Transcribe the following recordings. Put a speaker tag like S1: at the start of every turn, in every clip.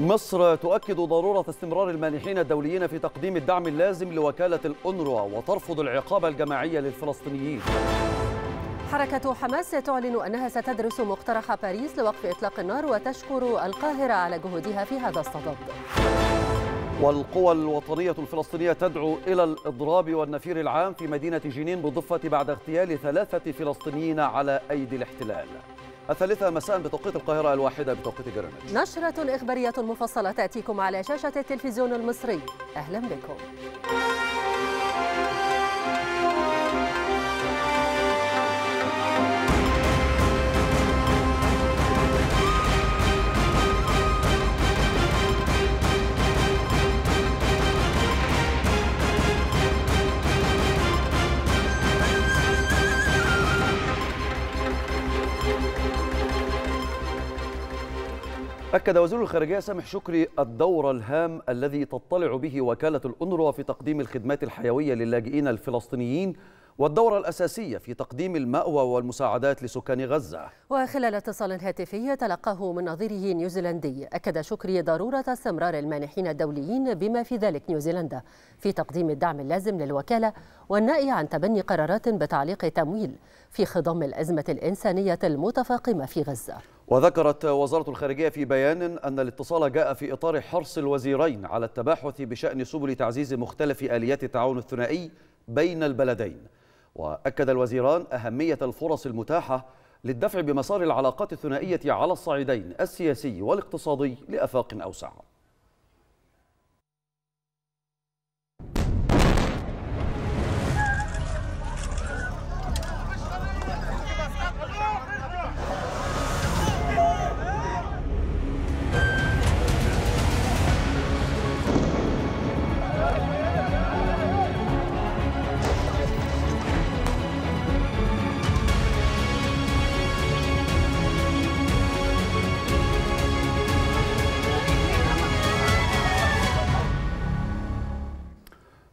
S1: مصر تؤكد ضرورة استمرار المانحين الدوليين في تقديم الدعم اللازم لوكالة الأنروا وترفض العقاب الجماعي للفلسطينيين
S2: حركة حماس تعلن أنها ستدرس مقترح باريس لوقف إطلاق النار وتشكر القاهرة على جهودها في هذا الصدد
S1: والقوى الوطنية الفلسطينية تدعو إلى الإضراب والنفير العام في مدينة جنين بالضفة بعد اغتيال ثلاثة فلسطينيين على أيدي الاحتلال الثالثة مساء بتوقيت القاهرة الواحدة بتوقيت جرينتش
S2: نشرة إخبارية مفصلة تأتيكم على شاشة التلفزيون المصري أهلا بكم
S1: أكد وزير الخارجية سامح شكري الدور الهام الذي تطلع به وكالة الأنروا في تقديم الخدمات الحيوية للاجئين الفلسطينيين والدور الأساسية في تقديم المأوى والمساعدات لسكان غزة
S2: وخلال اتصال هاتفي تلقاه من نظيره نيوزيلندي أكد شكري ضرورة استمرار المانحين الدوليين بما في ذلك نيوزيلندا في تقديم الدعم اللازم للوكالة والنائي عن تبني قرارات بتعليق تمويل في خضم الأزمة الإنسانية المتفاقمة في غزة
S1: وذكرت وزارة الخارجية في بيان أن الاتصال جاء في إطار حرص الوزيرين على التباحث بشأن سبل تعزيز مختلف آليات التعاون الثنائي بين البلدين وأكد الوزيران أهمية الفرص المتاحة للدفع بمسار العلاقات الثنائية على الصعيدين السياسي والاقتصادي لأفاق أوسع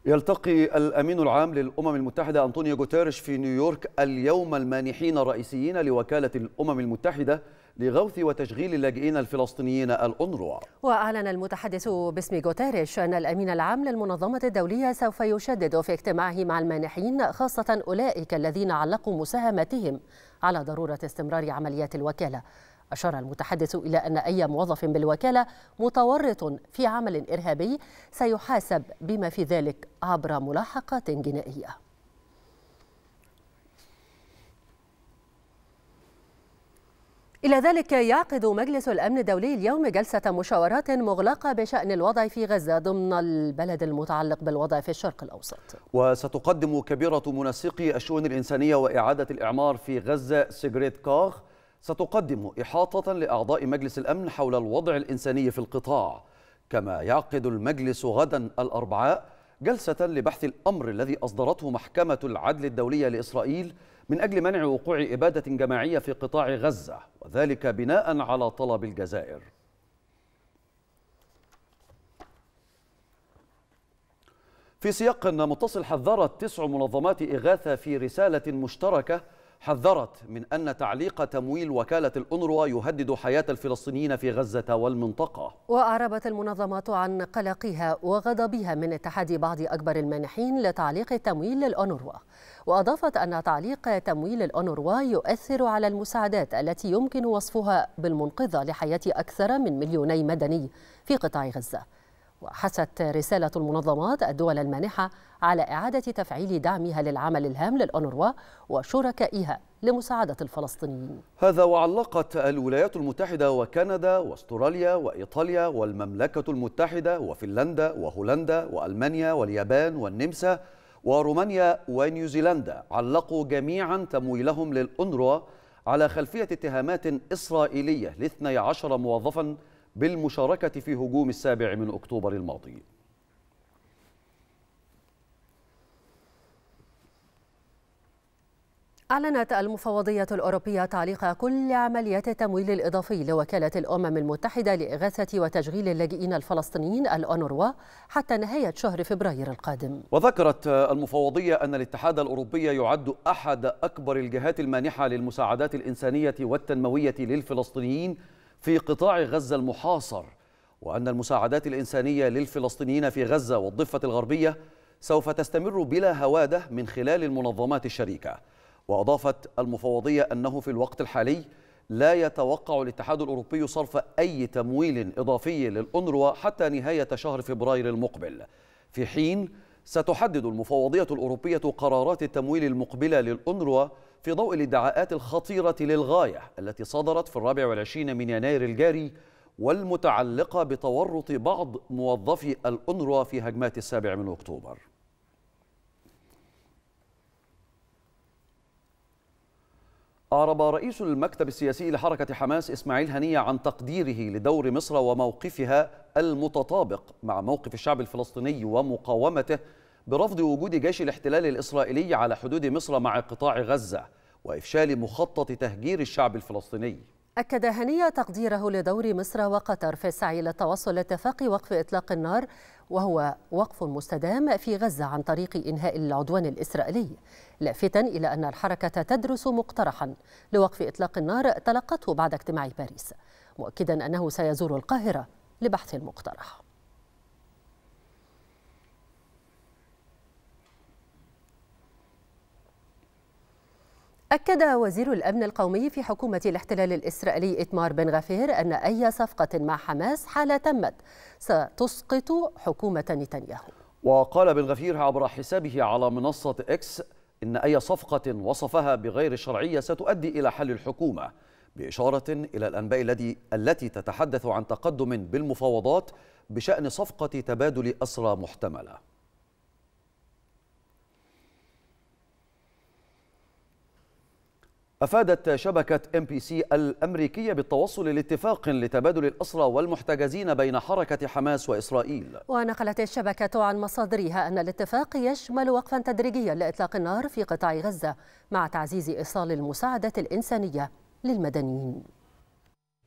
S1: يلتقي الأمين العام للأمم المتحدة أنطونيو غوتيريش في نيويورك اليوم المانحين الرئيسيين لوكالة الأمم المتحدة لغوث وتشغيل اللاجئين الفلسطينيين الأونروا
S2: وأعلن المتحدث باسم غوتيريش أن الأمين العام للمنظمة الدولية سوف يشدد في اجتماعه مع المانحين خاصة أولئك الذين علقوا مساهماتهم على ضرورة استمرار عمليات الوكالة أشار المتحدث إلى أن أي موظف بالوكالة متورط في عمل إرهابي سيحاسب بما في ذلك عبر ملاحقات جنائية إلى ذلك يعقد مجلس الأمن الدولي اليوم جلسة مشاورات مغلقة بشأن الوضع في غزة ضمن البلد المتعلق بالوضع في الشرق الأوسط
S1: وستقدم كبيرة منسقي الشؤون الإنسانية وإعادة الإعمار في غزة سيغريت كاخ ستقدم إحاطة لأعضاء مجلس الأمن حول الوضع الإنساني في القطاع كما يعقد المجلس غدا الأربعاء جلسة لبحث الأمر الذي أصدرته محكمة العدل الدولية لإسرائيل من أجل منع وقوع إبادة جماعية في قطاع غزة وذلك بناء على طلب الجزائر في سياق متصل حذرت تسع منظمات إغاثة في رسالة مشتركة حذرت من أن تعليق تمويل وكالة الأنروا يهدد حياة الفلسطينيين في غزة والمنطقة
S2: وأعربت المنظمات عن قلقها وغضبها من اتحاد بعض أكبر المانحين لتعليق التمويل الأنروا وأضافت أن تعليق تمويل الأنروا يؤثر على المساعدات التي يمكن وصفها بالمنقذة لحياة أكثر من مليوني مدني في قطاع غزة وحثت رسالة المنظمات الدول المانحة على إعادة تفعيل دعمها للعمل الهام للأنروا وشركائها لمساعدة الفلسطينيين
S1: هذا وعلقت الولايات المتحدة وكندا واستراليا وإيطاليا والمملكة المتحدة وفنلندا وهولندا وألمانيا واليابان والنمسا ورومانيا ونيوزيلندا علقوا جميعا تمويلهم للانروا على خلفية اتهامات إسرائيلية ل 12 موظفا بالمشاركة في هجوم السابع من أكتوبر الماضي
S2: أعلنت المفوضية الأوروبية تعليق كل عمليات التمويل الإضافي لوكالة الأمم المتحدة لإغاثة وتشغيل اللاجئين الفلسطينيين الأونروا حتى نهاية شهر فبراير القادم
S1: وذكرت المفوضية أن الاتحاد الأوروبي يعد أحد أكبر الجهات المانحة للمساعدات الإنسانية والتنموية للفلسطينيين في قطاع غزة المحاصر وأن المساعدات الإنسانية للفلسطينيين في غزة والضفة الغربية سوف تستمر بلا هوادة من خلال المنظمات الشريكة وأضافت المفوضية أنه في الوقت الحالي لا يتوقع الاتحاد الأوروبي صرف أي تمويل إضافي للأنروا حتى نهاية شهر فبراير المقبل في حين ستحدد المفوضية الأوروبية قرارات التمويل المقبلة للأنروا في ضوء الادعاءات الخطيرة للغاية التي صدرت في الرابع والعشرين من يناير الجاري والمتعلقة بتورط بعض موظفي الأنروا في هجمات السابع من أكتوبر أعرب رئيس المكتب السياسي لحركة حماس إسماعيل هنية عن تقديره لدور مصر وموقفها المتطابق مع موقف الشعب الفلسطيني ومقاومته برفض وجود جيش الاحتلال الإسرائيلي على حدود مصر مع قطاع غزة وإفشال مخطط تهجير الشعب الفلسطيني
S2: أكد هنية تقديره لدور مصر وقطر في السعي للتوصل لاتفاق وقف إطلاق النار وهو وقف مستدام في غزة عن طريق إنهاء العدوان الإسرائيلي لافتا إلى أن الحركة تدرس مقترحا لوقف إطلاق النار تلقته بعد اجتماع باريس مؤكدا أنه سيزور القاهرة لبحث المقترح أكد وزير الأمن القومي في حكومة الاحتلال الإسرائيلي إتمار بن غفير أن أي صفقة مع حماس حال تمت ستسقط حكومة نتنياهو
S1: وقال بن غفير عبر حسابه على منصة إكس إن أي صفقة وصفها بغير شرعية ستؤدي إلى حل الحكومة بإشارة إلى الأنباء الذي التي تتحدث عن تقدم بالمفاوضات بشأن صفقة تبادل أسرى محتملة أفادت شبكة ام بي سي الأمريكية بالتوصل لاتفاق لتبادل الأسرى والمحتجزين بين حركة حماس وإسرائيل
S2: ونقلت الشبكة عن مصادرها أن الاتفاق يشمل وقفا تدريجيا لإطلاق النار في قطاع غزة مع تعزيز إيصال المساعدة الإنسانية للمدنيين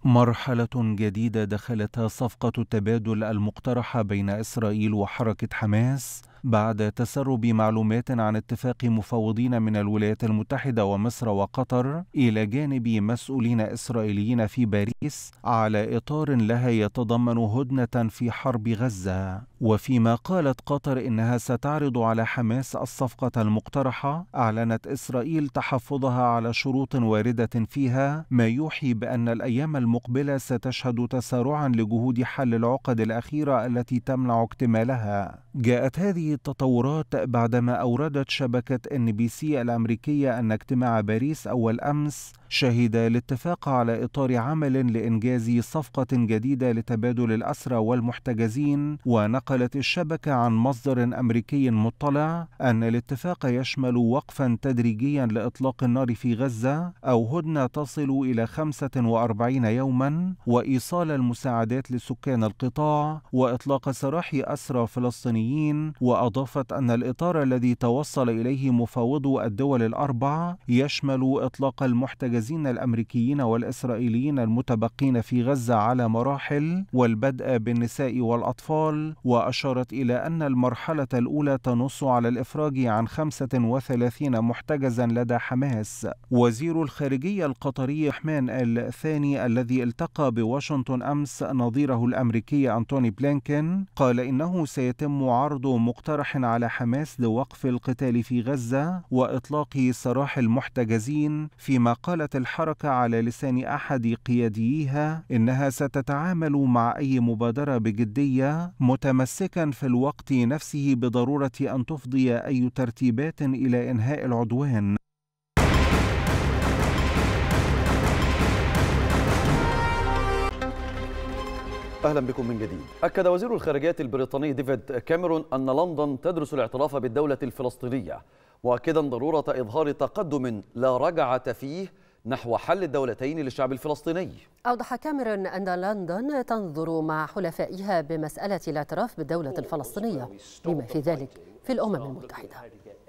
S3: مرحلة جديدة دخلتها صفقة التبادل المقترحة بين إسرائيل وحركة حماس بعد تسرب معلومات عن اتفاق مفاوضين من الولايات المتحدة ومصر وقطر إلى جانب مسؤولين إسرائيليين في باريس على إطار لها يتضمن هدنة في حرب غزة وفيما قالت قطر إنها ستعرض على حماس الصفقة المقترحة أعلنت إسرائيل تحفظها على شروط واردة فيها ما يوحي بأن الأيام المقبلة ستشهد تسارعا لجهود حل العقد الأخيرة التي تمنع اكتمالها جاءت هذه التطورات بعدما أوردت شبكة NBC الأمريكية أن اجتماع باريس أول أمس شهد الاتفاق على إطار عمل لإنجاز صفقة جديدة لتبادل الأسرى والمحتجزين ونقلت الشبكة عن مصدر أمريكي مطلع أن الاتفاق يشمل وقفا تدريجيا لإطلاق النار في غزة أو هدنة تصل إلى 45 يوما وإيصال المساعدات لسكان القطاع وإطلاق سراح أسرى فلسطينيين وأضافت أن الإطار الذي توصل إليه مفاوضو الدول الأربع يشمل إطلاق المحتجزين المحتجزين الأمريكيين والإسرائيليين المتبقين في غزة على مراحل والبدء بالنساء والأطفال وأشارت إلى أن المرحلة الأولى تنص على الإفراج عن 35 محتجزا لدى حماس وزير الخارجية القطري حمان الثاني الذي التقى بواشنطن أمس نظيره الأمريكي أنتوني بلينكن قال إنه سيتم عرض مقترح على حماس لوقف القتال في غزة وإطلاق سراح المحتجزين فيما قال قالت الحركة على لسان أحد قياديها إنها ستتعامل مع أي مبادرة بجدية متمسكا في الوقت نفسه بضرورة أن تفضي أي ترتيبات إلى إنهاء العدوان
S1: اهلا بكم من جديد. اكد وزير الخارجيه البريطاني ديفيد كاميرون ان لندن تدرس الاعتراف بالدوله الفلسطينيه، مؤكدا ضروره اظهار تقدم لا رجعه فيه نحو حل الدولتين للشعب الفلسطيني
S2: أوضح كاميرون أن لندن تنظر مع حلفائها بمسألة الاعتراف بالدولة الفلسطينية بما في ذلك في الأمم المتحدة and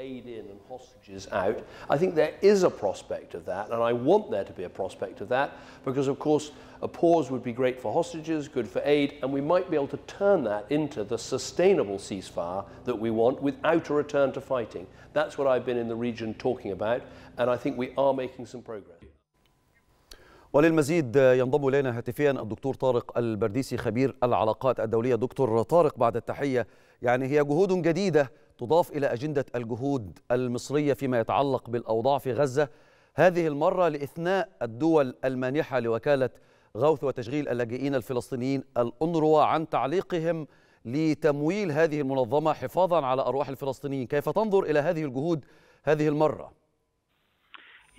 S1: I think there is a prospect of that, and I want there to be a prospect of that, because of course a pause would be great for hostages, good for aid, and we might be able to turn that into the sustainable ceasefire that we want without a return to fighting. That's what I've been in the region talking about, and I think we are making some progress. وللمزيد ينضم الينا هاتفيا الدكتور طارق البرديسي خبير العلاقات الدوليه دكتور طارق بعد التحيه يعني هي جهود جديده تضاف الى اجنده الجهود المصريه فيما يتعلق بالاوضاع في غزه هذه المره لاثناء الدول المانحه لوكاله غوث وتشغيل اللاجئين الفلسطينيين الانروا عن تعليقهم لتمويل هذه المنظمه حفاظا على ارواح الفلسطينيين كيف تنظر الى هذه الجهود هذه المره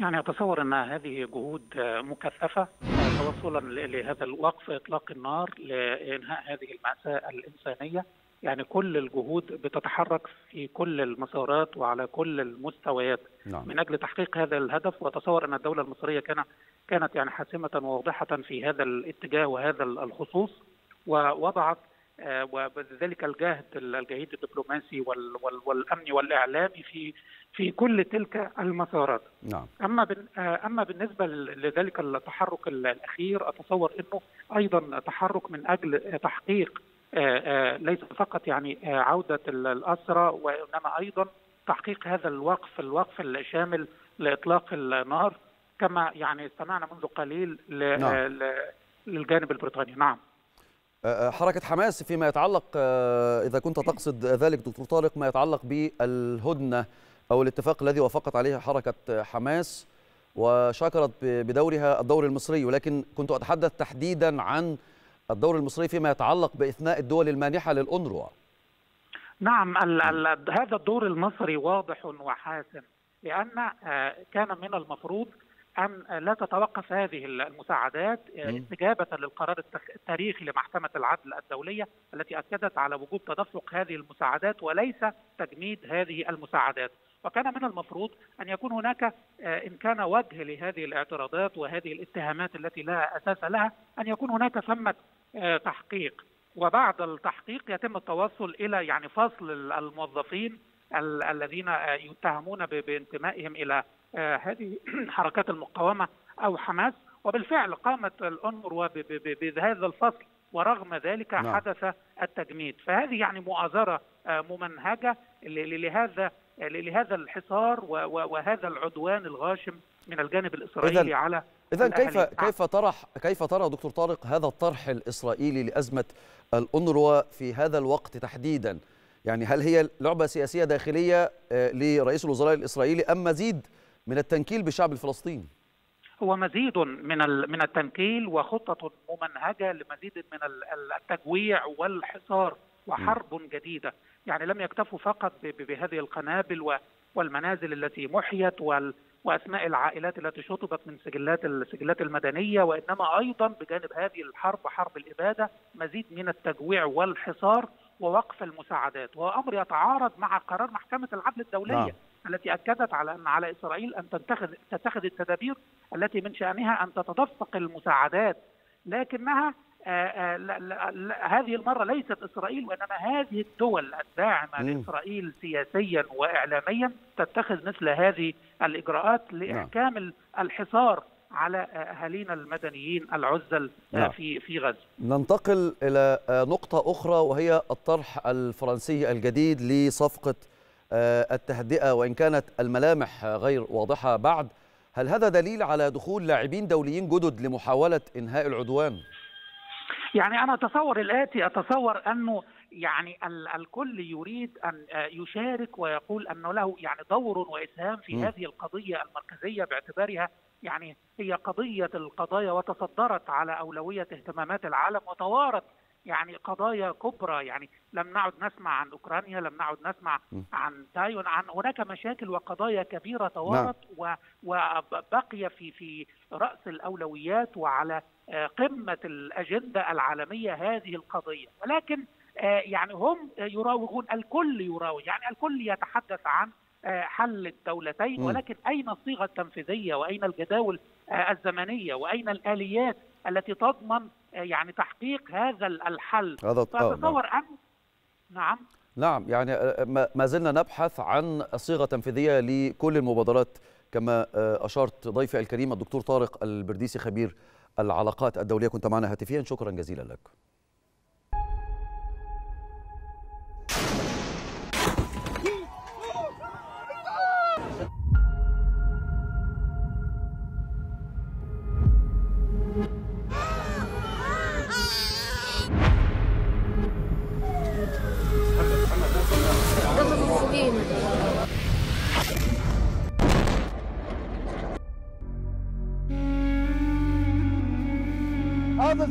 S4: يعني أتصور أن هذه جهود آه، مكثفة آه، توصلا لهذا الوقف إطلاق النار لإنهاء هذه المأساة الإنسانية يعني كل الجهود بتتحرك في كل المسارات وعلى كل المستويات نعم. من اجل تحقيق هذا الهدف واتصور ان الدوله المصريه كانت كانت يعني حاسمه وواضحه في هذا الاتجاه وهذا الخصوص ووضعت آه، وذلك الجهد الجهيد الدبلوماسي والامني والاعلامي في في كل تلك المسارات. نعم. اما آه، اما بالنسبه لذلك التحرك الاخير اتصور انه ايضا تحرك من اجل تحقيق آه، ليس فقط يعني عوده الاسرى وانما ايضا تحقيق هذا الوقف الوقف الشامل لاطلاق النار كما يعني استمعنا منذ قليل نعم. للجانب البريطاني نعم
S1: آه، آه، حركة حماس فيما يتعلق آه، إذا كنت تقصد ذلك دكتور طارق ما يتعلق بالهدنة أو الاتفاق الذي وافقت عليه حركة حماس وشكرت بدورها الدور المصري ولكن كنت أتحدث تحديدا عن الدور المصري فيما يتعلق بإثناء الدول المانحة للأنروا
S4: نعم هذا الدور المصري واضح وحاسم لأن كان من المفروض أن لا تتوقف هذه المساعدات آه، استجابة للقرار التاريخي لمحكمة العدل الدولية التي أكدت على وجوب تدفق هذه المساعدات وليس تجميد هذه المساعدات وكان من المفروض أن يكون هناك آه، إن كان وجه لهذه الاعتراضات وهذه الاتهامات التي لا أساس لها أن يكون هناك ثمة آه، تحقيق وبعد التحقيق يتم التوصل إلى يعني فصل الموظفين الذين يتهمون بانتمائهم إلى آه، هذه حركات المقاومه او حماس وبالفعل قامت الامر بهذا الفصل ورغم ذلك نعم. حدث التجميد فهذه يعني مؤازره آه، ممنهجه لهذا لهذا الحصار وهذا العدوان الغاشم من الجانب الاسرائيلي إذن على اذا كيف نعم.
S1: كيف طرح كيف ترى دكتور طارق هذا الطرح الاسرائيلي لازمه الانروا في هذا الوقت تحديدا يعني هل هي لعبه سياسيه داخليه آه، لرئيس الوزراء الاسرائيلي ام مزيد من التنكيل بالشعب الفلسطيني
S4: هو مزيد من من التنكيل وخطة ممنهجة لمزيد من التجويع والحصار وحرب جديدة يعني لم يكتفوا فقط بهذه القنابل والمنازل التي محيت واسماء العائلات التي شطبت من سجلات السجلات المدنيه وانما ايضا بجانب هذه الحرب حرب الاباده مزيد من التجويع والحصار ووقف المساعدات وامر يتعارض مع قرار محكمه العدل الدوليه نعم. التي اكدت على ان على اسرائيل ان تتخذ تتخذ التدابير التي من شانها ان تتدفق المساعدات لكنها آه، آه، هذه المره ليست اسرائيل وانما هذه الدول الداعمه لاسرائيل سياسيا واعلاميا تتخذ مثل هذه الاجراءات لاحكام نعم. الحصار على آه، اهالينا المدنيين العزل نعم. في في غزه.
S1: ننتقل الى نقطه اخرى وهي الطرح الفرنسي الجديد لصفقه آه، التهدئة وإن كانت الملامح غير واضحة بعد هل هذا دليل على دخول لاعبين دوليين جدد لمحاولة إنهاء العدوان؟ يعني أنا أتصور الآتي أتصور أنه
S4: يعني الكل يريد ان آه، يشارك ويقول انه له يعني دور واسهام في م. هذه القضيه المركزيه باعتبارها يعني هي قضيه القضايا وتصدرت على اولويه اهتمامات العالم وتوارت يعني قضايا كبرى يعني لم نعد نسمع عن اوكرانيا لم نعد نسمع عن تايوان عن هناك مشاكل وقضايا كبيره توارت نعم. وبقي في في راس الاولويات وعلى آه، قمه الاجنده العالميه هذه القضيه ولكن آه، يعني هم يراوغون الكل يراوغ يعني الكل يتحدث عن آه، حل الدولتين ولكن اين الصيغه التنفيذيه واين الجداول الزمنيه واين الاليات التي تضمن يعني تحقيق هذا الحل هذا فأتصور نعم. أن نعم
S1: نعم يعني آه، ما زلنا نبحث عن صيغة تنفيذية لكل المبادرات كما آه، أشرت ضيفي الكريم الدكتور طارق البرديسي خبير العلاقات الدولية كنت معنا هاتفيا شكرا جزيلا لك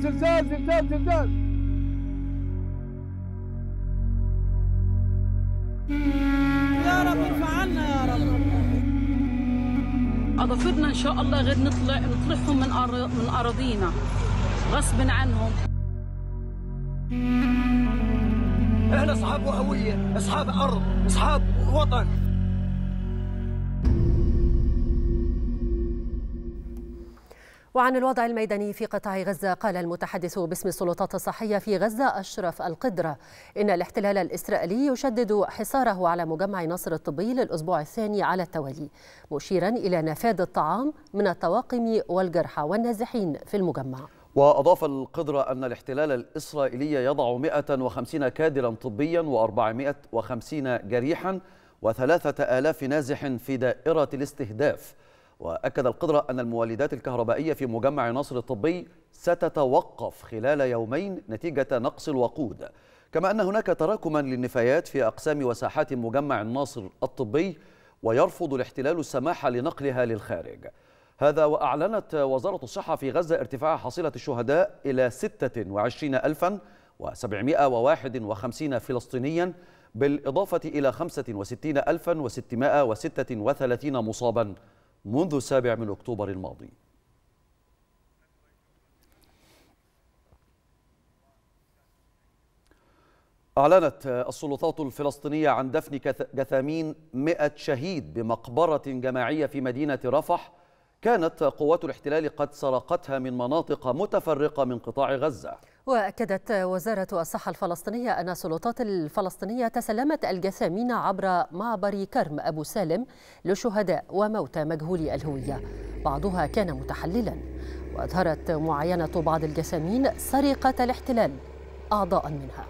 S4: زلزال زلزال زلزال زلزال
S1: يا رب ارفع عنا يا رب اظافرنا ان شاء الله غير نطلع نطلعهم من من اراضينا غصب عنهم احنا اصحاب هويه اصحاب ارض اصحاب وطن
S2: وعن الوضع الميداني في قطاع غزة قال المتحدث باسم السلطات الصحية في غزة أشرف القدرة إن الاحتلال الإسرائيلي يشدد حصاره على مجمع نصر الطبي للأسبوع الثاني على التوالي مشيرا إلى نفاذ الطعام من الطواقم والجرحى والنازحين في المجمع
S1: وأضاف القدرة أن الاحتلال الإسرائيلي يضع 150 كادرا طبيا و450 جريحا و3000 نازح في دائرة الاستهداف وأكد القدرة أن المولدات الكهربائية في مجمع نصر الطبي ستتوقف خلال يومين نتيجة نقص الوقود كما أن هناك تراكما للنفايات في أقسام وساحات مجمع الناصر الطبي ويرفض الاحتلال السماح لنقلها للخارج هذا وأعلنت وزارة الصحة في غزة ارتفاع حصيلة الشهداء إلى 26751 فلسطينيا بالإضافة إلى 65636 مصابا منذ السابع من أكتوبر الماضي أعلنت السلطات الفلسطينية عن دفن جثامين 100 شهيد بمقبرة جماعية في مدينة رفح كانت قوات الاحتلال قد سرقتها من مناطق متفرقة من قطاع غزة
S2: وأكدت وزارة الصحة الفلسطينية أن السلطات الفلسطينية تسلمت الجثامين عبر معبر كرم أبو سالم لشهداء وموتى مجهولي الهوية بعضها كان متحللا وأظهرت معاينة بعض الجثامين سرقة الاحتلال أعضاء منها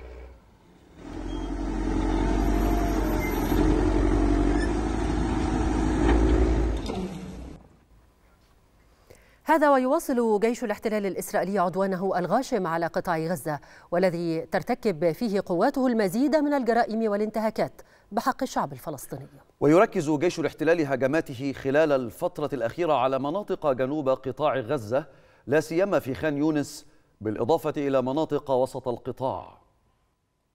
S2: هذا ويواصل جيش الاحتلال الإسرائيلي عدوانه الغاشم على قطاع غزة والذي ترتكب فيه قواته المزيد من الجرائم والانتهاكات بحق الشعب الفلسطيني
S1: ويركز جيش الاحتلال هجماته خلال الفترة الأخيرة على مناطق جنوب قطاع غزة لا سيما في خان يونس بالإضافة إلى مناطق وسط القطاع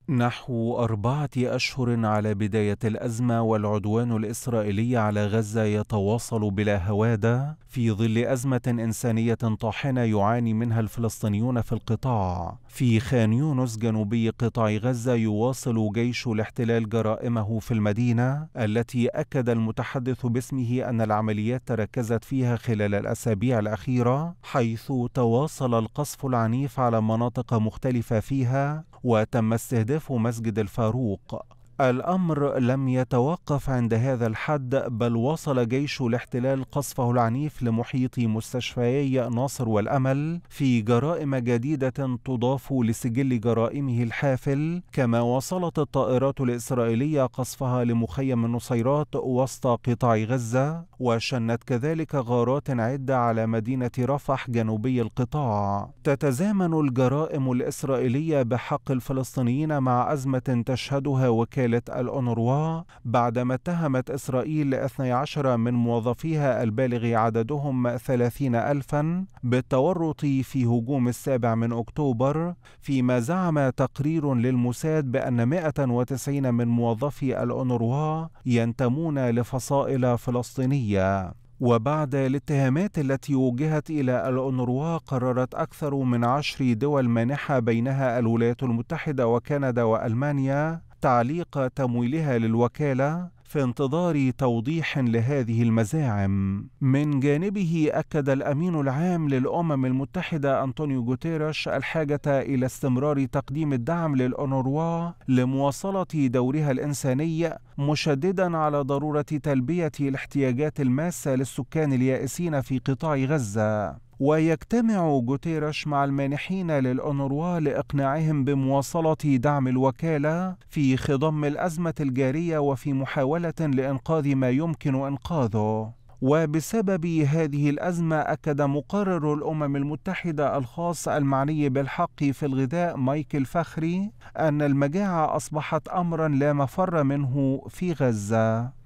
S3: نحو أربعة أشهر على بداية الأزمة والعدوان الإسرائيلي على غزة يتواصل بلا هوادة في ظل أزمة إنسانية طاحنة يعاني منها الفلسطينيون في القطاع. في خان يونس جنوبي قطاع غزة يواصل جيش الاحتلال جرائمه في المدينة التي أكد المتحدث باسمه أن العمليات تركزت فيها خلال الأسابيع الأخيرة حيث تواصل القصف العنيف على مناطق مختلفة فيها وتم استهداف مسجد الفاروق الأمر لم يتوقف عند هذا الحد بل وصل جيش الاحتلال قصفه العنيف لمحيط مستشفيي ناصر والأمل في جرائم جديدة تضاف لسجل جرائمه الحافل كما وصلت الطائرات الإسرائيلية قصفها لمخيم النصيرات وسط قطاع غزة وشنت كذلك غارات عدة على مدينة رفح جنوبي القطاع تتزامن الجرائم الإسرائيلية بحق الفلسطينيين مع أزمة تشهدها وكالة ممثلة الأونروا بعدما اتهمت إسرائيل 12 من موظفيها البالغ عددهم 30 ألفا بالتورط في هجوم السابع من أكتوبر فيما زعم تقرير للموساد بأن 190 من موظفي الأونروا ينتمون لفصائل فلسطينية وبعد الاتهامات التي وجهت إلى الأونروا قررت أكثر من عشر دول مانحة بينها الولايات المتحدة وكندا وألمانيا تعليق تمويلها للوكالة في انتظار توضيح لهذه المزاعم. من جانبه أكد الأمين العام للأمم المتحدة أنطونيو جوتيرش الحاجة إلى استمرار تقديم الدعم للأونروا لمواصلة دورها الإنساني مشددا على ضرورة تلبية الاحتياجات الماسة للسكان اليائسين في قطاع غزة. ويجتمع جوتيرش مع المانحين للأونروا لإقناعهم بمواصلة دعم الوكالة في خضم الأزمة الجارية وفي محاولة لإنقاذ ما يمكن إنقاذه وبسبب هذه الأزمة أكد مقرر الأمم المتحدة الخاص المعني بالحق في الغذاء مايكل فخري أن المجاعة أصبحت أمرا لا مفر منه في غزة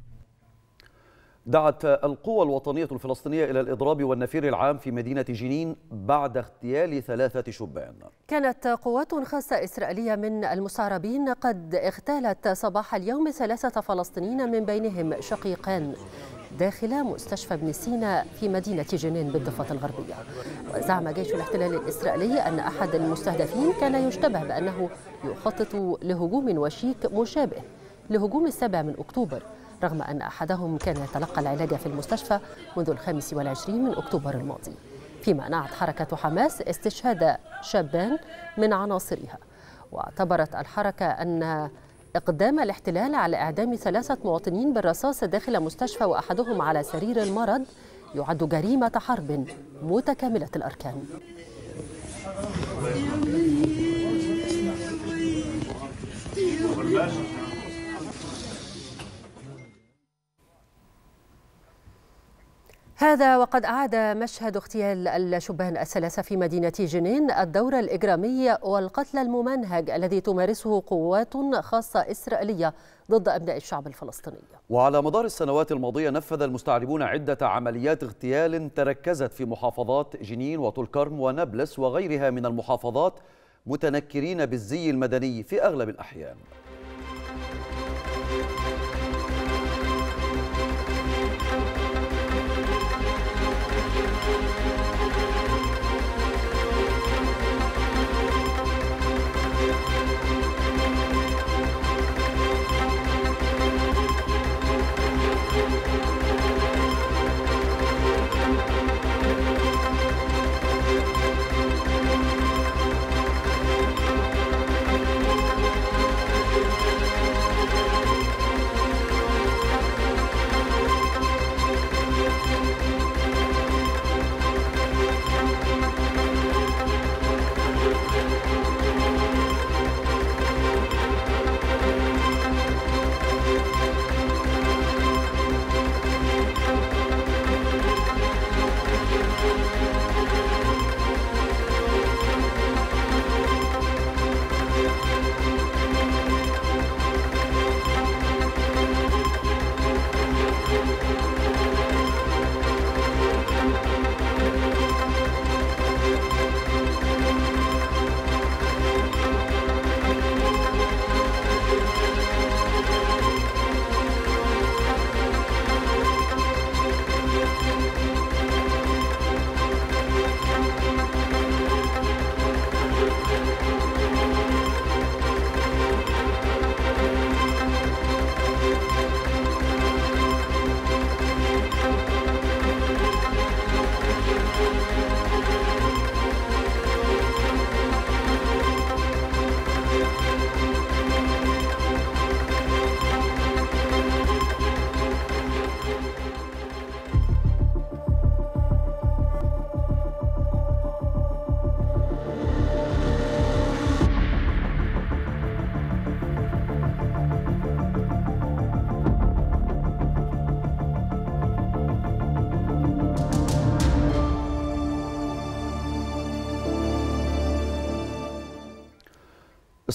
S1: دعت القوى الوطنية الفلسطينية إلى الإضراب والنفير العام في مدينة جنين بعد اغتيال ثلاثة شبان
S2: كانت قوات خاصة إسرائيلية من المسعربين قد اغتالت صباح اليوم ثلاثة فلسطينيين من بينهم شقيقان داخل مستشفى ابن سينا في مدينة جنين بالضفة الغربية وزعم جيش الاحتلال الإسرائيلي أن أحد المستهدفين كان يشتبه بأنه يخطط لهجوم وشيك مشابه لهجوم السابع من أكتوبر رغم أن أحدهم كان يتلقى العلاج في المستشفى منذ الخامس والعشرين من أكتوبر الماضي فيما أنعت حركة حماس استشهاد شابان من عناصرها واعتبرت الحركة أن إقدام الاحتلال على إعدام ثلاثة مواطنين بالرصاص داخل مستشفى وأحدهم على سرير المرض يعد جريمة حرب متكاملة الأركان هذا وقد أعاد مشهد اغتيال الشبان الثلاثة في مدينة جنين الدور الإجرامي والقتل الممنهج الذي تمارسه قوات خاصة إسرائيلية ضد أبناء الشعب الفلسطيني
S1: وعلى مدار السنوات الماضية نفذ المستعربون عدة عمليات اغتيال تركزت في محافظات جنين وطولكرم ونابلس وغيرها من المحافظات متنكرين بالزي المدني في أغلب الأحيان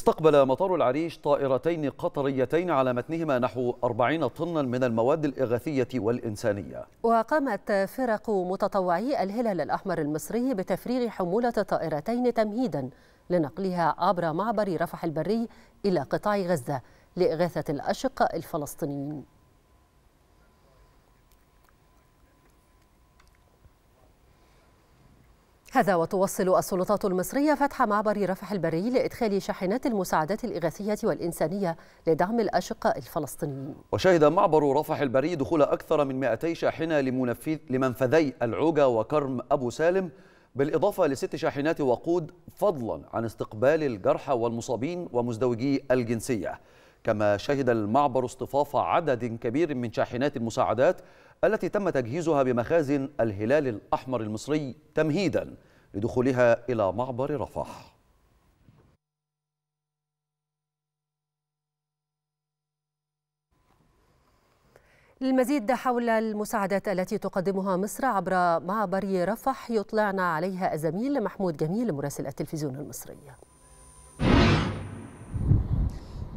S1: استقبل مطار العريش طائرتين قطريتين على متنهما نحو 40 طنا من المواد الإغاثية والإنسانية
S2: وقامت فرق متطوعي الهلال الأحمر المصري بتفريغ حمولة طائرتين تمهيدا لنقلها عبر معبر رفح البري إلى قطاع غزة لإغاثة الأشقاء الفلسطينيين هذا وتوصل السلطات المصرية فتح معبر رفح البري لإدخال شاحنات المساعدات الإغاثية والإنسانية لدعم الأشقاء الفلسطينيين
S1: وشهد معبر رفح البري دخول أكثر من 200 شاحنة لمنفذ لمنفذي العوجة وكرم أبو سالم بالإضافة لست شاحنات وقود فضلا عن استقبال الجرحى والمصابين ومزدوجي الجنسية كما شهد المعبر اصطفاف عدد كبير من شاحنات المساعدات التي تم تجهيزها بمخازن الهلال الأحمر المصري تمهيدا لدخولها إلى معبر رفح
S2: للمزيد حول المساعدات التي تقدمها مصر عبر معبر رفح يطلعنا عليها الزميل محمود جميل مراسل التلفزيون المصري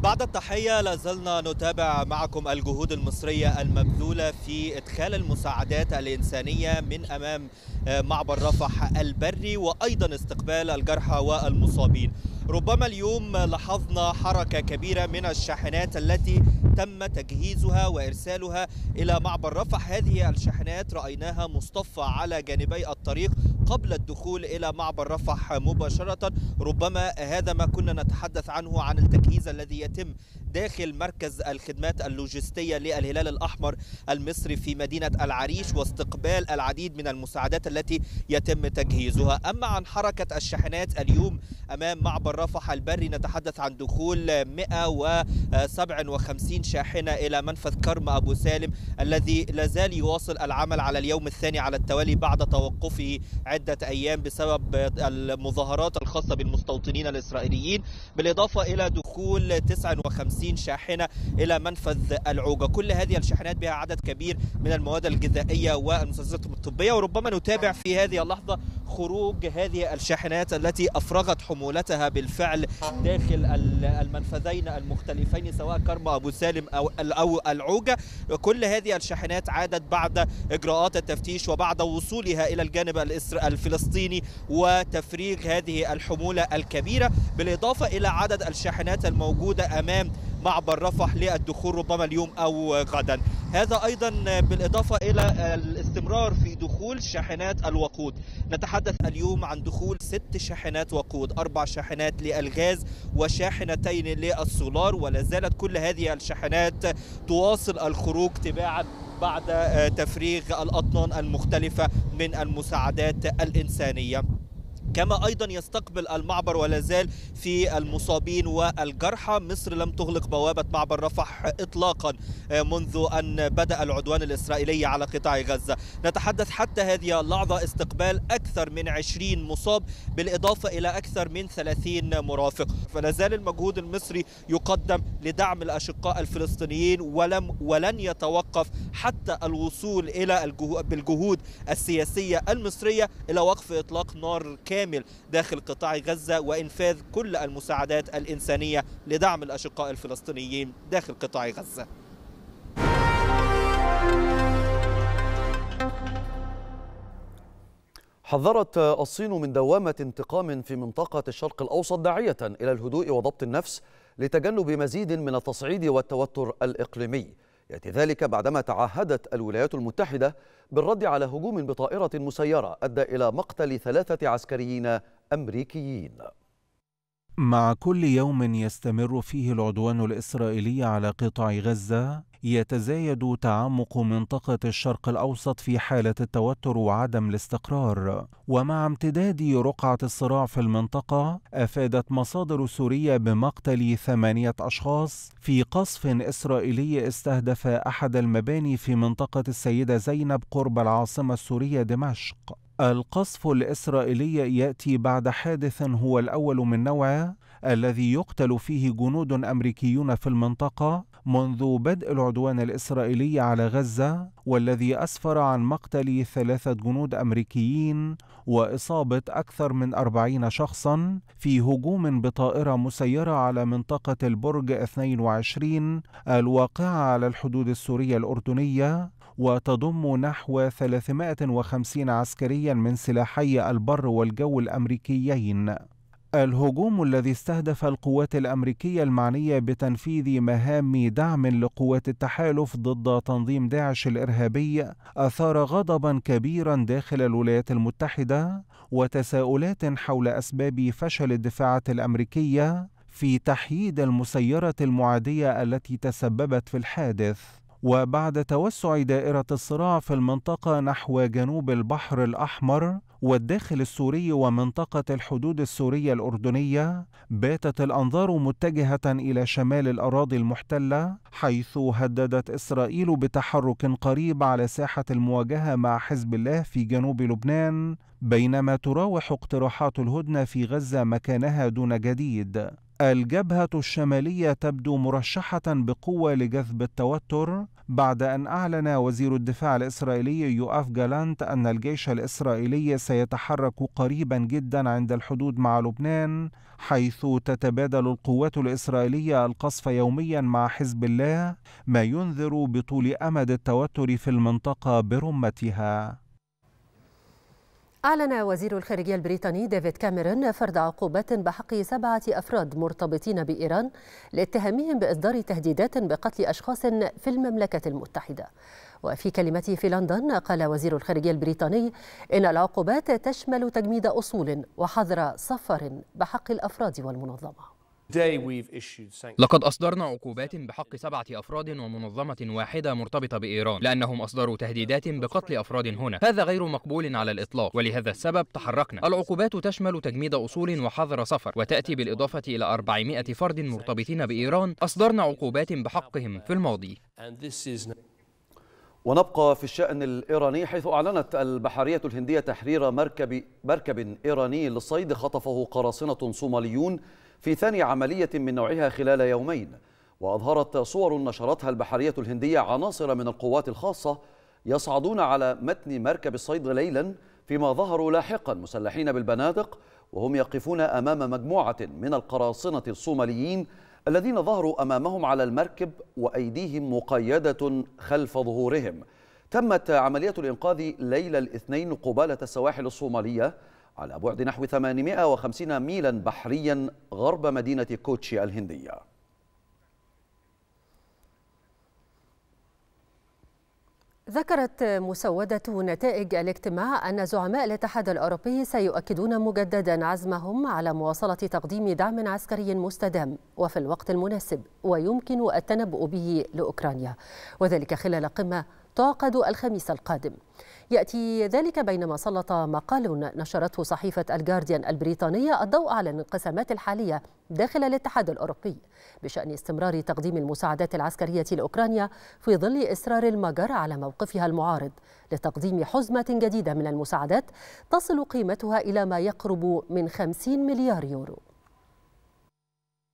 S5: بعد التحية لازلنا نتابع معكم الجهود المصرية المبذولة في إدخال المساعدات الإنسانية من أمام آه، معبر رفح البري وأيضا استقبال الجرحى والمصابين ربما اليوم لاحظنا حركة كبيرة من الشاحنات التي تم تجهيزها وإرسالها إلى معبر رفح هذه الشاحنات رأيناها مصطفى على جانبي الطريق قبل الدخول إلى معبر رفح مباشرة ربما هذا ما كنا نتحدث عنه عن التجهيز الذي يتم داخل مركز الخدمات اللوجستية للهلال الأحمر المصري في مدينة العريش واستقبال العديد من المساعدات التي يتم تجهيزها أما عن حركة الشاحنات اليوم أمام معبر رفح البري نتحدث عن دخول 157 شاحنة إلى منفذ كرم أبو سالم الذي لازال يواصل العمل على اليوم الثاني على التوالي بعد توقفه عدة أيام بسبب المظاهرات الخاصة بالمستوطنين الإسرائيليين بالإضافة إلى دخول 59 50 شاحنة إلى منفذ العوجة كل هذه الشاحنات بها عدد كبير من المواد الغذائية والمستلزمات الطبية وربما نتابع في هذه اللحظة خروج هذه الشاحنات التي أفرغت حمولتها بالفعل داخل المنفذين المختلفين سواء كرم أبو سالم أو أو العوجة كل هذه الشاحنات عادت بعد إجراءات التفتيش وبعد وصولها إلى الجانب الفلسطيني وتفريغ هذه الحمولة الكبيرة بالإضافة إلى عدد الشاحنات الموجودة أمام معبر رفح للدخول ربما اليوم أو غدا هذا أيضا بالإضافة إلى الاستمرار في دخول شاحنات الوقود نتحدث اليوم عن دخول ست شاحنات وقود أربع شاحنات للغاز وشاحنتين للسولار ولا زالت كل هذه الشاحنات تواصل الخروج تباعا بعد تفريغ الأطنان المختلفة من المساعدات الإنسانية كما أيضا يستقبل المعبر ولا زال في المصابين والجرحى مصر لم تغلق بوابة معبر رفح إطلاقا آه، منذ أن بدأ العدوان الإسرائيلي على قطاع غزة نتحدث حتى هذه اللحظة استقبال أكثر من 20 مصاب بالإضافة إلى أكثر من 30 مرافق فلا زال المجهود المصري يقدم لدعم الأشقاء الفلسطينيين ولم ولن يتوقف حتى الوصول إلى بالجهود السياسية المصرية إلى وقف إطلاق نار كامل كامل داخل قطاع غزة وإنفاذ كل المساعدات الإنسانية لدعم الأشقاء الفلسطينيين داخل قطاع غزة
S1: حذرت الصين من دوامة انتقام في منطقة الشرق الأوسط داعية إلى الهدوء وضبط النفس لتجنب مزيد من التصعيد والتوتر الإقليمي يأتي ذلك بعدما تعهدت الولايات المتحدة بالرد على هجوم بطائرة مسيرة أدى إلى مقتل ثلاثة عسكريين أمريكيين
S3: مع كل يوم يستمر فيه العدوان الإسرائيلي على قطاع غزة يتزايد تعمق منطقة الشرق الأوسط في حالة التوتر وعدم الاستقرار ومع امتداد رقعة الصراع في المنطقة أفادت مصادر سورية بمقتل ثمانية أشخاص في قصف إسرائيلي استهدف أحد المباني في منطقة السيدة زينب قرب العاصمة السورية دمشق القصف الإسرائيلي يأتي بعد حادث هو الأول من نوعه الذي يقتل فيه جنود أمريكيون في المنطقة منذ بدء العدوان الإسرائيلي على غزة والذي أسفر عن مقتل ثلاثة جنود أمريكيين وإصابة أكثر من أربعين شخصا في هجوم بطائرة مسيرة على منطقة البرج 22 الواقعة على الحدود السورية الأردنية وتضم نحو 350 عسكريا من سلاحي البر والجو الأمريكيين الهجوم الذي استهدف القوات الأمريكية المعنية بتنفيذ مهام دعم لقوات التحالف ضد تنظيم داعش الإرهابي أثار غضبا كبيرا داخل الولايات المتحدة وتساؤلات حول أسباب فشل الدفاعات الأمريكية في تحييد المسيرة المعادية التي تسببت في الحادث وبعد توسع دائرة الصراع في المنطقة نحو جنوب البحر الأحمر والداخل السوري ومنطقة الحدود السورية الأردنية باتت الأنظار متجهة إلى شمال الأراضي المحتلة حيث هددت إسرائيل بتحرك قريب على ساحة المواجهة مع حزب الله في جنوب لبنان بينما تراوح اقتراحات الهدنة في غزة مكانها دون جديد الجبهة الشمالية تبدو مرشحة بقوة لجذب التوتر بعد أن أعلن وزير الدفاع الإسرائيلي يؤاف جالانت أن الجيش الإسرائيلي سيتحرك قريبا جدا عند الحدود مع لبنان حيث تتبادل القوات الإسرائيلية القصف يوميا مع حزب الله ما ينذر بطول أمد التوتر في المنطقة برمتها
S2: أعلن وزير الخارجية البريطاني ديفيد كاميرون فرض عقوبات بحق سبعة أفراد مرتبطين بإيران لاتهامهم بإصدار تهديدات بقتل أشخاص في المملكة المتحدة وفي كلمته في لندن قال وزير الخارجية البريطاني إن العقوبات تشمل تجميد أصول وحظر سفر بحق الأفراد والمنظمة
S5: لقد أصدرنا عقوبات بحق سبعة أفراد ومنظمة واحدة مرتبطة بإيران لأنهم أصدروا تهديدات بقتل أفراد هنا هذا غير مقبول على الإطلاق ولهذا السبب تحركنا العقوبات تشمل تجميد أصول وحظر سفر وتأتي بالإضافة إلى 400 فرد مرتبطين بإيران أصدرنا عقوبات بحقهم
S1: في الماضي ونبقى في الشأن الإيراني حيث أعلنت البحرية الهندية تحرير مركب, مركب إيراني للصيد خطفه قراصنة صوماليون في ثاني عملية من نوعها خلال يومين وأظهرت صور نشرتها البحرية الهندية عناصر من القوات الخاصة يصعدون على متن مركب الصيد ليلا فيما ظهروا لاحقا مسلحين بالبنادق وهم يقفون أمام مجموعة من القراصنة الصوماليين الذين ظهروا أمامهم على المركب وأيديهم مقيدة خلف ظهورهم تمت عملية الإنقاذ ليلة الاثنين قبالة السواحل الصومالية على بعد نحو 850 ميلا بحريا غرب مدينة كوتشي الهندية
S2: ذكرت مسودة نتائج الاجتماع أن زعماء الاتحاد الأوروبي سيؤكدون مجددا عزمهم على مواصلة تقديم دعم عسكري مستدام وفي الوقت المناسب ويمكن التنبؤ به لأوكرانيا وذلك خلال قمة تعقد الخميس القادم يأتي ذلك بينما سلط مقال نشرته صحيفة الجارديان البريطانية الضوء على الانقسامات الحالية داخل الاتحاد الأوروبي بشأن استمرار تقديم المساعدات العسكرية لأوكرانيا في ظل إصرار المجر على موقفها المعارض لتقديم حزمة جديدة من المساعدات تصل قيمتها إلى ما يقرب من 50 مليار يورو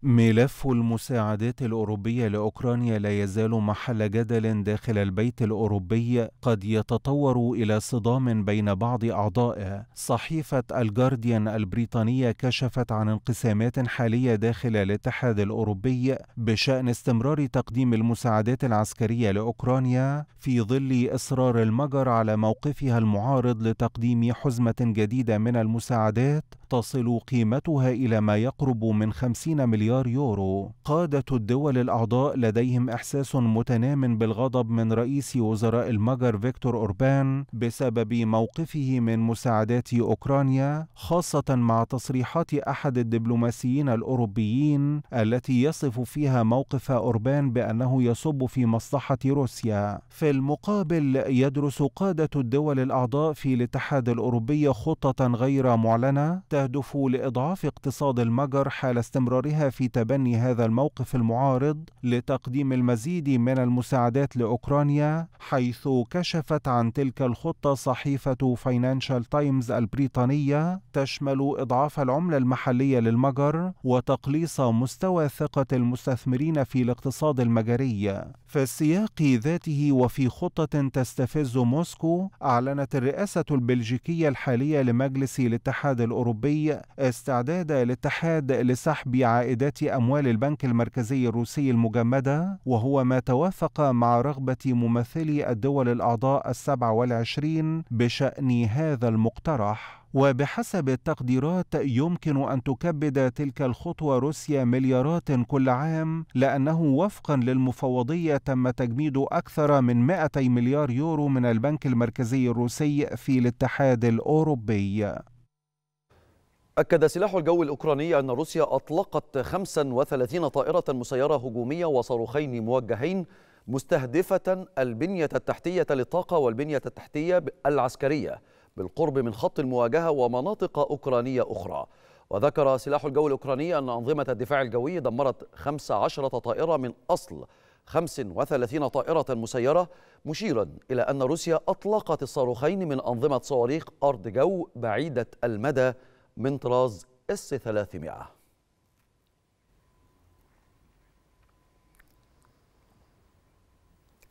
S3: ملف المساعدات الأوروبية لأوكرانيا لا يزال محل جدل داخل البيت الأوروبي قد يتطور إلى صدام بين بعض أعضائه. صحيفة الجارديان البريطانية كشفت عن انقسامات حالية داخل الاتحاد الأوروبي بشأن استمرار تقديم المساعدات العسكرية لأوكرانيا في ظل إصرار المجر على موقفها المعارض لتقديم حزمة جديدة من المساعدات تصل قيمتها إلى ما يقرب من 50 مليار يورو قادة الدول الأعضاء لديهم إحساس متنام بالغضب من رئيس وزراء المجر فيكتور أوربان بسبب موقفه من مساعدات أوكرانيا خاصة مع تصريحات أحد الدبلوماسيين الأوروبيين التي يصف فيها موقف أوربان بأنه يصب في مصلحة روسيا في المقابل يدرس قادة الدول الأعضاء في الاتحاد الأوروبي خطة غير معلنة تهدف لإضعاف اقتصاد المجر حال استمرارها في تبني هذا الموقف المعارض لتقديم المزيد من المساعدات لأوكرانيا حيث كشفت عن تلك الخطة صحيفة فاينانشال تايمز البريطانية تشمل إضعاف العملة المحلية للمجر وتقليص مستوى ثقة المستثمرين في الاقتصاد المجري في السياق ذاته وفي خطة تستفز موسكو أعلنت الرئاسة البلجيكية الحالية لمجلس الاتحاد الأوروبي الأوروبي استعداد الاتحاد لسحب عائدات أموال البنك المركزي الروسي المجمدة وهو ما توافق مع رغبة ممثلي الدول الأعضاء السبع والعشرين بشأن هذا المقترح وبحسب التقديرات يمكن أن تكبد تلك الخطوة روسيا مليارات كل عام لأنه وفقا للمفوضية تم تجميد أكثر من 200 مليار يورو من البنك المركزي الروسي في الاتحاد الأوروبي
S1: أكد سلاح الجو الأوكراني أن روسيا أطلقت 35 طائرة مسيرة هجومية وصاروخين موجهين مستهدفة البنية التحتية للطاقة والبنية التحتية العسكرية بالقرب من خط المواجهة ومناطق أوكرانية أخرى وذكر سلاح الجو الأوكراني أن أنظمة الدفاع الجوي دمرت 15 طائرة من أصل 35 طائرة مسيرة مشيرا إلى أن روسيا أطلقت الصاروخين من أنظمة صواريخ أرض جو بعيدة المدى من طراز اس 300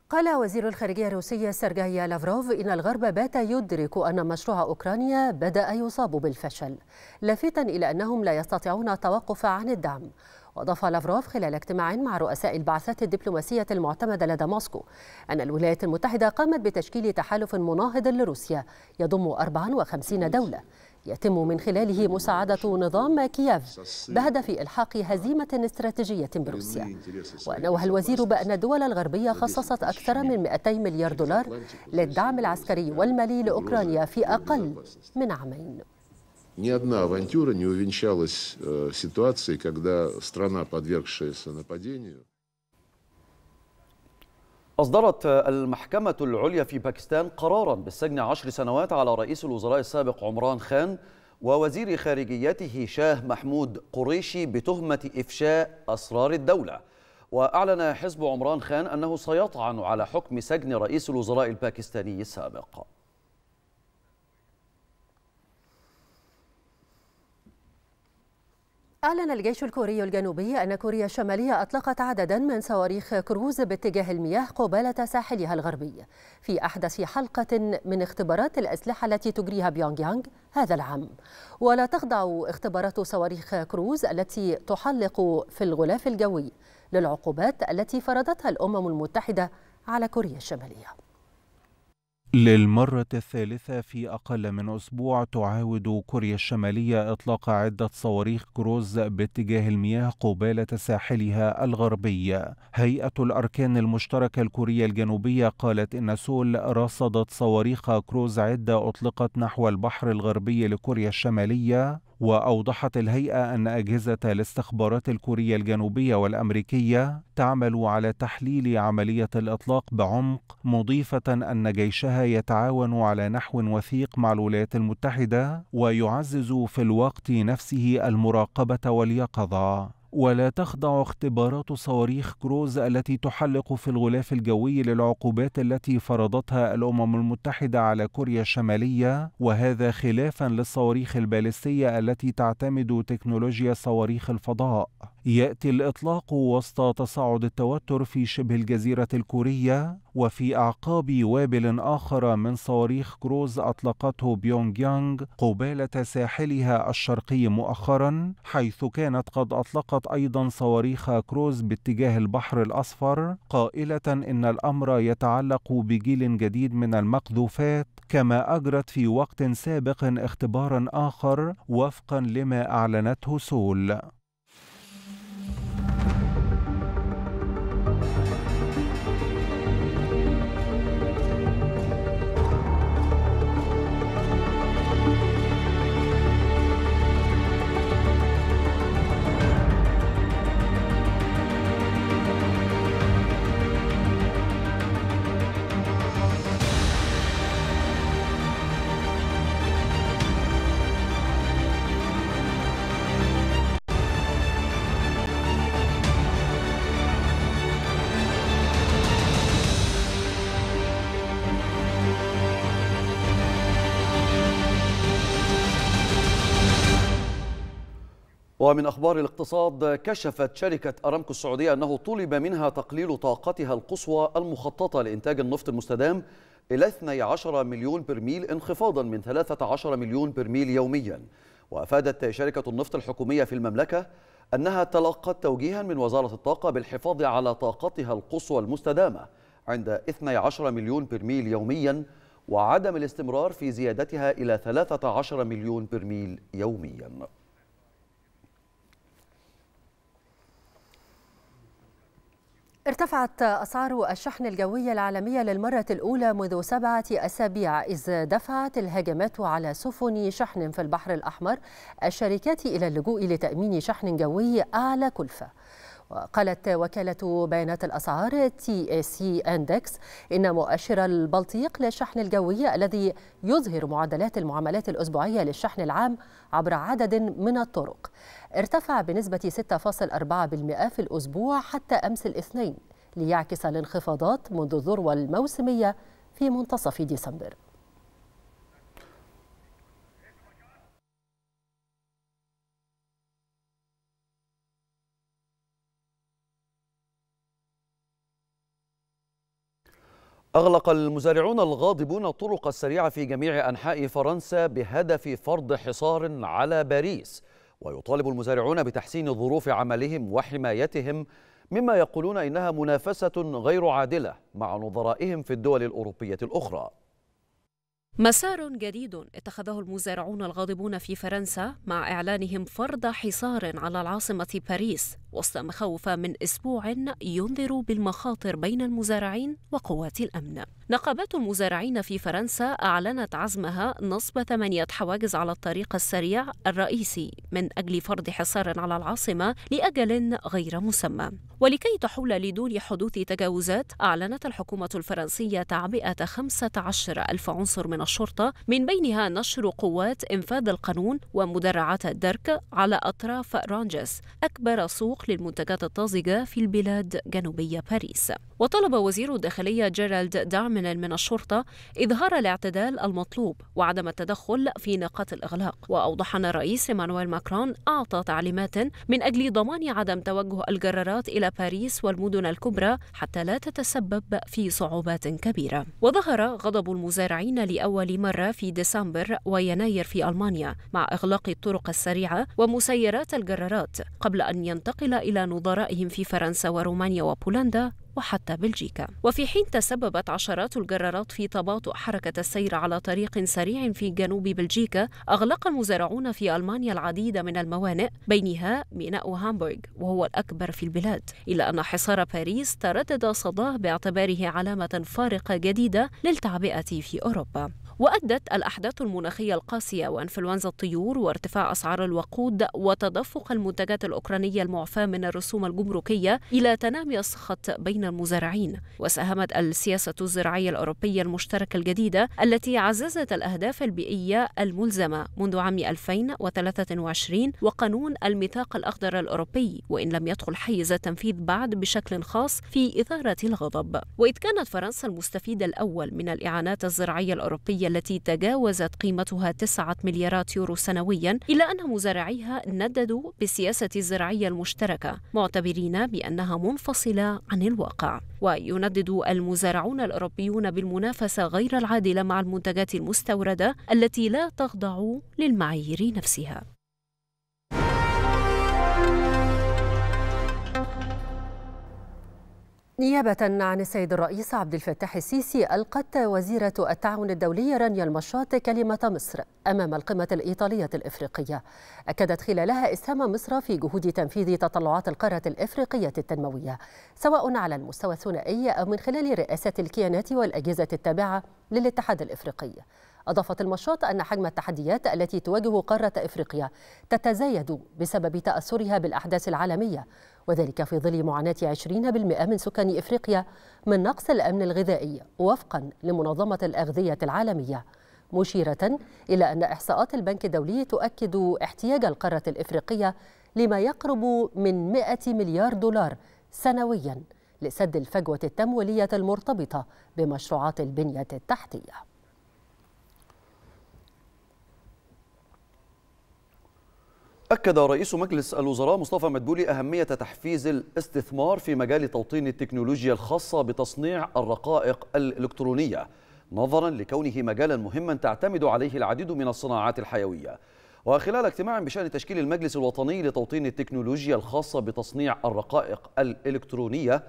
S2: قال وزير الخارجية الروسية سيرجاي لافروف إن الغرب بات يدرك أن مشروع أوكرانيا بدأ يصاب بالفشل لافتا إلى أنهم لا يستطيعون التوقف عن الدعم وأضاف لافروف خلال اجتماع مع رؤساء البعثات الدبلوماسية المعتمدة لدى موسكو أن الولايات المتحدة قامت بتشكيل تحالف مناهض لروسيا يضم 54 دولة يتم من خلاله مساعدة نظام كييف بهدف إلحاق هزيمة استراتيجية بروسيا ونوه الوزير بأن الدول الغربية خصصت أكثر من 200 مليار دولار للدعم العسكري والمالي لأوكرانيا في أقل من عامين
S1: أصدرت المحكمة العليا في باكستان قرارا بالسجن عشر سنوات على رئيس الوزراء السابق عمران خان ووزير خارجيته شاه محمود قريشي بتهمة إفشاء أسرار الدولة وأعلن حزب عمران خان أنه سيطعن على حكم سجن رئيس الوزراء الباكستاني السابق
S2: أعلن الجيش الكوري الجنوبي أن كوريا الشمالية أطلقت عددا من صواريخ كروز باتجاه المياه قبالة ساحلها الغربي في أحدث حلقة من اختبارات الأسلحة التي تجريها بيونغ يانغ هذا العام ولا تخضع اختبارات صواريخ كروز التي تحلق في الغلاف الجوي للعقوبات التي فرضتها الأمم المتحدة على كوريا الشمالية
S3: للمرة الثالثة في أقل من أسبوع تعاود كوريا الشمالية إطلاق عدة صواريخ كروز باتجاه المياه قبالة ساحلها الغربي. هيئة الأركان المشتركة الكورية الجنوبية قالت إن سول رصدت صواريخ كروز عدة أطلقت نحو البحر الغربي لكوريا الشمالية وأوضحت الهيئة أن أجهزة الاستخبارات الكورية الجنوبية والأمريكية تعمل على تحليل عملية الإطلاق بعمق مضيفة أن جيشها يتعاون على نحو وثيق مع الولايات المتحدة ويعزز في الوقت نفسه المراقبة واليقظة ولا تخضع اختبارات صواريخ كروز التي تحلق في الغلاف الجوي للعقوبات التي فرضتها الامم المتحده على كوريا الشماليه وهذا خلافا للصواريخ البالستيه التي تعتمد تكنولوجيا صواريخ الفضاء ياتي الاطلاق وسط تصاعد التوتر في شبه الجزيره الكوريه وفي اعقاب وابل اخر من صواريخ كروز اطلقته بيونغ يانغ قباله ساحلها الشرقي مؤخرا حيث كانت قد اطلقت ايضا صواريخ كروز باتجاه البحر الاصفر قائله ان الامر يتعلق بجيل جديد من المقذوفات كما اجرت في وقت سابق اختبارا اخر وفقا لما اعلنته سول
S1: ومن أخبار الاقتصاد كشفت شركة أرامكو السعودية أنه طلب منها تقليل طاقتها القصوى المخططة لإنتاج النفط المستدام إلى 12 مليون برميل انخفاضا من 13 مليون برميل يوميا وأفادت شركة النفط الحكومية في المملكة أنها تلقت توجيها من وزارة الطاقة بالحفاظ على طاقتها القصوى المستدامة عند 12 مليون برميل يوميا وعدم الاستمرار في زيادتها إلى 13 مليون برميل يومياً
S2: ارتفعت أسعار الشحن الجوي العالمية للمرة الأولى منذ سبعة أسابيع إذ دفعت الهجمات على سفن شحن في البحر الأحمر الشركات إلى اللجوء لتأمين شحن جوي أعلى كلفة وقالت وكالة بيانات الأسعار تي سي اندكس إن مؤشر البلطيق للشحن الجوي الذي يظهر معدلات المعاملات الأسبوعية للشحن العام عبر عدد من الطرق ارتفع بنسبة 6.4% في الأسبوع حتى أمس الاثنين ليعكس الانخفاضات منذ الذروة الموسمية في منتصف ديسمبر
S1: أغلق المزارعون الغاضبون الطرق السريعة في جميع أنحاء فرنسا بهدف فرض حصار على باريس ويطالب المزارعون بتحسين ظروف عملهم وحمايتهم مما يقولون إنها منافسة غير عادلة مع نظرائهم في الدول الأوروبية الأخرى
S6: مسار جديد اتخذه المزارعون الغاضبون في فرنسا مع إعلانهم فرض حصار على العاصمة باريس وسط مخاوف من أسبوع ينذر بالمخاطر بين المزارعين وقوات الأمن نقابات المزارعين في فرنسا أعلنت عزمها نصب ثمانية حواجز على الطريق السريع الرئيسي من أجل فرض حصار على العاصمة لأجل غير مسمى ولكي تحول لدون حدوث تجاوزات أعلنت الحكومة الفرنسية تعبئة 15 ألف عنصر من الشرطة من بينها نشر قوات إنفاذ القانون ومدرعات الدرك على أطراف رانجس أكبر سوق للمنتجات الطازجة في البلاد جنوبية باريس وطلب وزير الداخلية جيرالد دارمينل من الشرطة إظهار الاعتدال المطلوب وعدم التدخل في نقاط الإغلاق وأوضح أن الرئيس مانويل ماكرون أعطى تعليمات من أجل ضمان عدم توجه الجرارات إلى باريس والمدن الكبرى حتى لا تتسبب في صعوبات كبيرة وظهر غضب المزارعين لأول مرة في ديسمبر ويناير في ألمانيا مع إغلاق الطرق السريعة ومسيرات الجرارات قبل أن ينتقل إلى نظرائهم في فرنسا ورومانيا وبولندا وحتى بلجيكا وفي حين تسببت عشرات الجرارات في تباطؤ حركة السير على طريق سريع في جنوب بلجيكا أغلق المزارعون في ألمانيا العديد من الموانئ بينها ميناء هامبورغ وهو الأكبر في البلاد إلا أن حصار باريس تردد صداه باعتباره علامة فارقة جديدة للتعبئة في أوروبا وأدت الأحداث المناخية القاسية وإنفلونزا الطيور وارتفاع أسعار الوقود وتدفق المنتجات الأوكرانية المعفاة من الرسوم الجمركية إلى تنامي السخط بين المزارعين وساهمت السياسة الزراعية الأوروبية المشتركة الجديدة التي عززت الأهداف البيئية الملزمة منذ عام 2023 وقانون الميثاق الأخضر الأوروبي وإن لم يدخل حيز التنفيذ بعد بشكل خاص في إثارة الغضب وإذ كانت فرنسا المستفيد الأول من الإعانات الزراعية الأوروبية التي تجاوزت قيمتها 9 مليارات يورو سنويا إلا أن مزارعيها نددوا بالسياسة الزراعية المشتركة معتبرين بأنها منفصلة عن الواقع ويندد المزارعون الأوروبيون بالمنافسة غير العادلة مع المنتجات المستوردة التي لا تخضع للمعايير نفسها
S2: نيابة عن السيد الرئيس عبد الفتاح السيسي ألقت وزيرة التعاون الدولي رانيا المشاط كلمة مصر أمام القمة الإيطالية الإفريقية أكدت خلالها إسهام مصر في جهود تنفيذ تطلعات القارة الإفريقية التنموية سواء على المستوى الثنائي أو من خلال رئاسة الكيانات والأجهزة التابعة للاتحاد الإفريقي أضافت المشاط أن حجم التحديات التي تواجه قارة إفريقيا تتزايد بسبب تأثرها بالأحداث العالمية وذلك في ظل معاناة 20% من سكان إفريقيا من نقص الأمن الغذائي وفقا لمنظمة الأغذية العالمية مشيرة إلى أن إحصاءات البنك الدولي تؤكد احتياج القارة الإفريقية لما يقرب من 100 مليار دولار سنوياً لسد الفجوة التمويلية المرتبطة بمشروعات البنية التحتية
S1: أكد رئيس مجلس الوزراء مصطفى مدبولي أهمية تحفيز الاستثمار في مجال توطين التكنولوجيا الخاصة بتصنيع الرقائق الإلكترونية نظرا لكونه مجالا مهما تعتمد عليه العديد من الصناعات الحيوية وخلال اجتماع بشأن تشكيل المجلس الوطني لتوطين التكنولوجيا الخاصة بتصنيع الرقائق الإلكترونية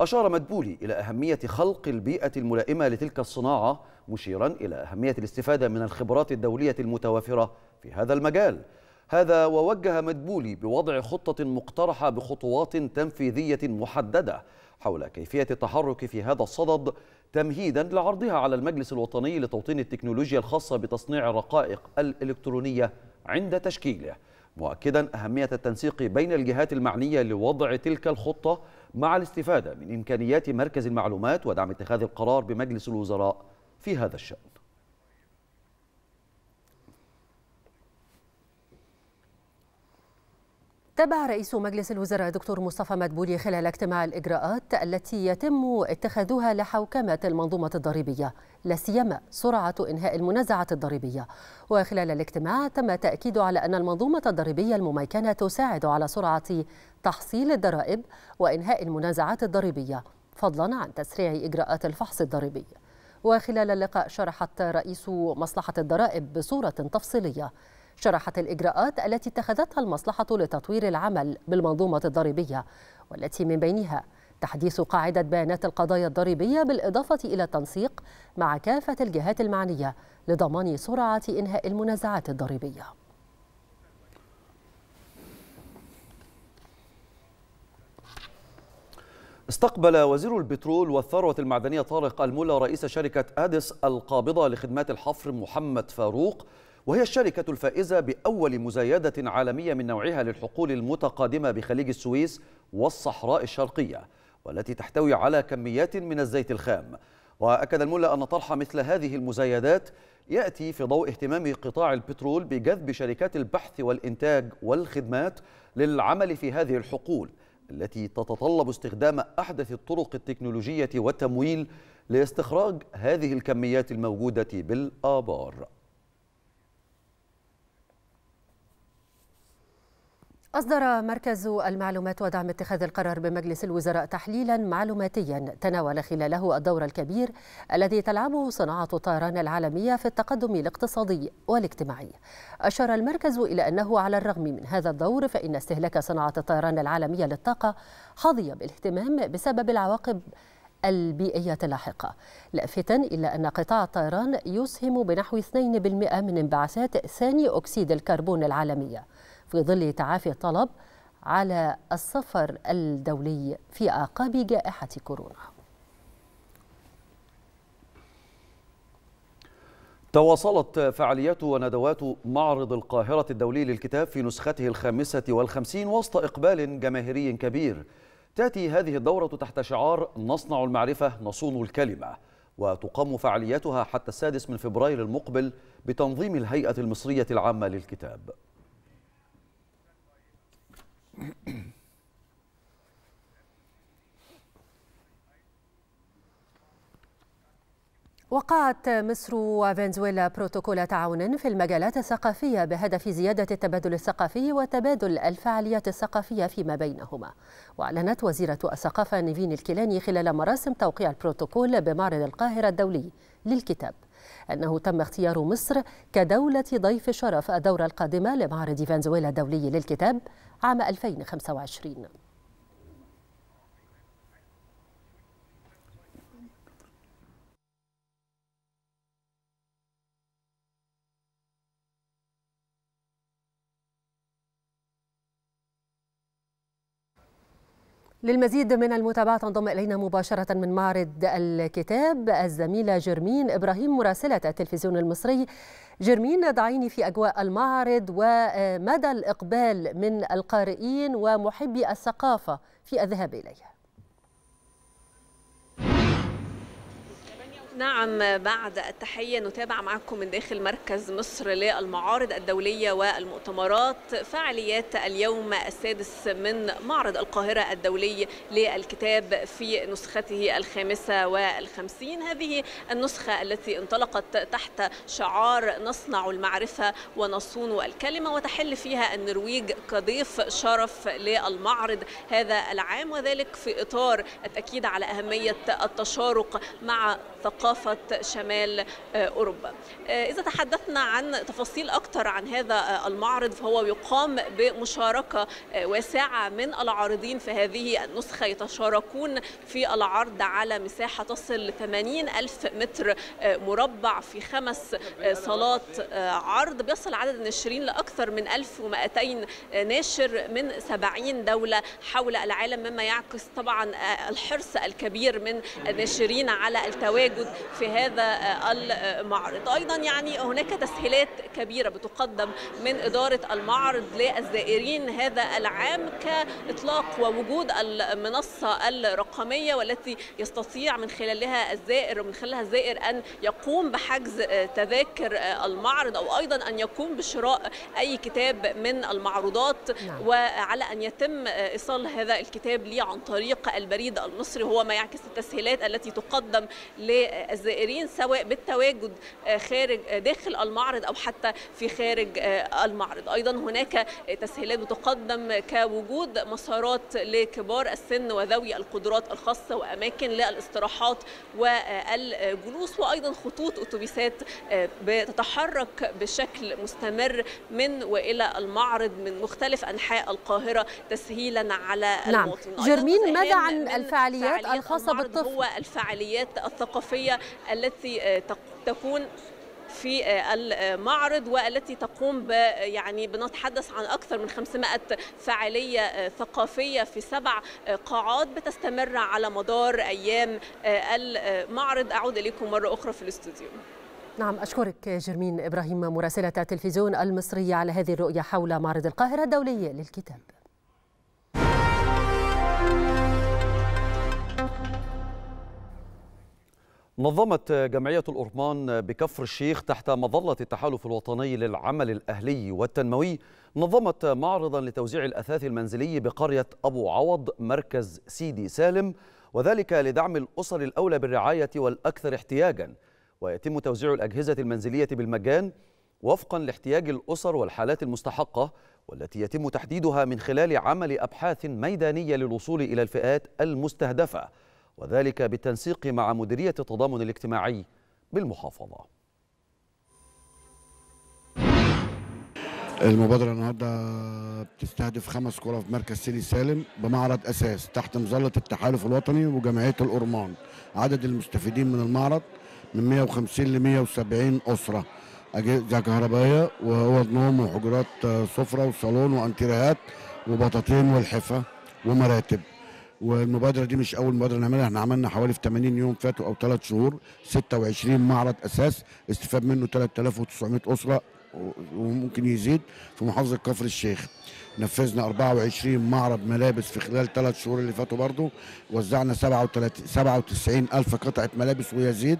S1: أشار مدبولي إلى أهمية خلق البيئة الملائمة لتلك الصناعة مشيرا إلى أهمية الاستفادة من الخبرات الدولية المتوافرة في هذا المجال هذا ووجه مدبولي بوضع خطة مقترحة بخطوات تنفيذية محددة حول كيفية التحرك في هذا الصدد تمهيدا لعرضها على المجلس الوطني لتوطين التكنولوجيا الخاصة بتصنيع الرقائق الإلكترونية عند تشكيله مؤكدا أهمية التنسيق بين الجهات المعنية لوضع تلك الخطة مع الاستفادة من إمكانيات مركز المعلومات ودعم اتخاذ القرار بمجلس الوزراء في هذا الشأن
S2: تابع رئيس مجلس الوزراء دكتور مصطفى مدبولي خلال اجتماع الإجراءات التي يتم اتخاذها لحوكمة المنظومة الضريبية لا سيما سرعة إنهاء المنازعة الضريبية وخلال الاجتماع تم تأكيد على أن المنظومة الضريبية المميكنة تساعد على سرعة تحصيل الضرائب وإنهاء المنازعات الضريبية فضلا عن تسريع إجراءات الفحص الضريبي وخلال اللقاء شرحت رئيس مصلحة الضرائب بصورة تفصيلية شرحت الإجراءات التي اتخذتها المصلحة لتطوير العمل بالمنظومة الضريبية والتي من بينها تحديث قاعدة بيانات القضايا الضريبية بالإضافة إلى التنسيق مع كافة الجهات المعنية لضمان سرعة إنهاء المنازعات الضريبية
S1: استقبل وزير البترول والثروة المعدنية طارق الملا رئيس شركة أديس القابضة لخدمات الحفر محمد فاروق وهي الشركة الفائزة بأول مزايدة عالمية من نوعها للحقول المتقادمة بخليج السويس والصحراء الشرقية والتي تحتوي على كميات من الزيت الخام وأكد الملا أن طرح مثل هذه المزايدات يأتي في ضوء اهتمام قطاع البترول بجذب شركات البحث والإنتاج والخدمات للعمل في هذه الحقول التي تتطلب استخدام أحدث الطرق التكنولوجية والتمويل لاستخراج هذه الكميات الموجودة بالآبار
S2: أصدر مركز المعلومات ودعم اتخاذ القرار بمجلس الوزراء تحليلا معلوماتيا تناول خلاله الدور الكبير الذي تلعبه صناعة الطيران العالمية في التقدم الاقتصادي والاجتماعي. أشار المركز إلى أنه على الرغم من هذا الدور فإن استهلاك صناعة الطيران العالمية للطاقة حظي بالاهتمام بسبب العواقب البيئية اللاحقة لافتا إلى أن قطاع الطيران يسهم بنحو 2% من انبعاثات ثاني أكسيد الكربون العالمية في ظل تعافي الطلب على السفر الدولي في اعقاب جائحه كورونا.
S1: تواصلت فعاليات وندوات معرض القاهرة الدولي للكتاب في نسخته الخامسة والخمسين وسط إقبال جماهيري كبير تأتي هذه الدورة تحت شعار نصنع المعرفة نصون الكلمة وتقام فعالياتها حتى السادس من فبراير المقبل بتنظيم الهيئة المصرية العامة للكتاب
S2: وقعت مصر وفنزويلا بروتوكول تعاون في المجالات الثقافية بهدف زيادة التبادل الثقافي وتبادل الفعاليات الثقافية فيما بينهما وأعلنت وزيرة الثقافة نيفين الكيلاني خلال مراسم توقيع البروتوكول بمعرض القاهرة الدولي للكتاب أنه تم اختيار مصر كدولة ضيف شرف الدورة القادمة لمعرض فنزويلا الدولي للكتاب عام 2025 للمزيد من المتابعة تنضم إلينا مباشرة من معرض الكتاب الزميلة جرمين إبراهيم مراسلة التلفزيون المصري جرمين ضعيني في أجواء المعرض ومدى الإقبال من القارئين ومحبي الثقافة في الذهاب إليها
S7: نعم بعد التحية نتابع معكم من داخل مركز مصر للمعارض الدولية والمؤتمرات فعاليات اليوم السادس من معرض القاهرة الدولي للكتاب في نسخته الخامسة والخمسين هذه النسخة التي انطلقت تحت شعار نصنع المعرفة ونصون الكلمة وتحل فيها النرويج كضيف شرف للمعرض هذا العام وذلك في إطار التأكيد على أهمية التشارك مع ثقافة ثقافة شمال آه، أوروبا آه، إذا تحدثنا عن تفاصيل أكثر عن هذا آه، المعرض فهو يقام بمشاركة واسعة من العارضين في هذه النسخة يتشاركون في العرض على مساحة تصل ل 80 ألف متر مربع في خمس صالات عرض بيصل عدد الناشرين لأكثر من 1200 ناشر من 70 دولة حول العالم مما يعكس طبعا الحرص الكبير من الناشرين على التواجد في هذا آه، المعرض ايضا يعني هناك تسهيلات كبيره بتقدم من اداره المعرض للزائرين هذا العام كاطلاق ووجود المنصه الرقميه والتي يستطيع من خلالها الزائر ومن خلالها الزائر ان يقوم بحجز آه، تذاكر آه، المعرض او ايضا ان يقوم بشراء اي كتاب من المعروضات نعم. وعلى ان يتم ايصال هذا الكتاب لي عن طريق البريد المصري هو ما يعكس التسهيلات التي تقدم ل الزائرين سواء بالتواجد آه، خارج آه، داخل المعرض او حتى في خارج آه، المعرض ايضا هناك تسهيلات بتقدم كوجود مسارات لكبار السن وذوي القدرات الخاصه واماكن للاستراحات والجلوس وايضا خطوط اتوبيسات بتتحرك بشكل مستمر من والى المعرض من مختلف انحاء القاهره تسهيلا على نعم. المواطنين جرمين ماذا عن الفعاليات الخاصه بالطفل هو الفعاليات الثقافيه التي آه، تكون في آه، المعرض والتي تقوم ب يعني بنتحدث عن اكثر من 500 فعاليه آه، ثقافيه في سبع قاعات بتستمر على مدار ايام المعرض اعود اليكم مره اخرى في الاستوديو
S2: نعم أشكرك جرمين إبراهيم مراسلة تلفزيون المصريه على هذه الرؤية حول معرض القاهرة الدولي للكتاب
S1: نظمت جمعية الأرمان بكفر الشيخ تحت مظلة التحالف الوطني للعمل الأهلي والتنموي نظمت معرضا لتوزيع الأثاث المنزلي بقرية أبو عوض مركز سيدي سالم وذلك لدعم الأسر الأولى بالرعاية والأكثر احتياجا ويتم توزيع الأجهزة المنزلية بالمجان وفقا لاحتياج الأسر والحالات المستحقة والتي يتم تحديدها من خلال عمل أبحاث ميدانية للوصول إلى الفئات المستهدفة وذلك بالتنسيق مع مديرية التضامن الاجتماعي بالمحافظة المبادرة النهاردة بتستهدف خمس قرى في مركز سيدي سالم بمعرض أساس تحت مظلة التحالف الوطني وجمعية الأرمان عدد المستفيدين من المعرض من 150 ل 170 أسرة أجهزة كهربائية وهو نوم وحجرات سفرة وصالون وأنتريهات وبطاطين والحفة ومراتب والمبادره دي مش اول مبادره نعملها احنا عملنا حوالي في 80 يوم فاتوا او ثلاث شهور 26 معرض اساس استفاد منه 3900 اسره وممكن يزيد في محافظه كفر الشيخ نفذنا 24 معرض ملابس في خلال ثلاث شهور اللي فاتوا برضو وزعنا 97 ألف قطعة ملابس ويزيد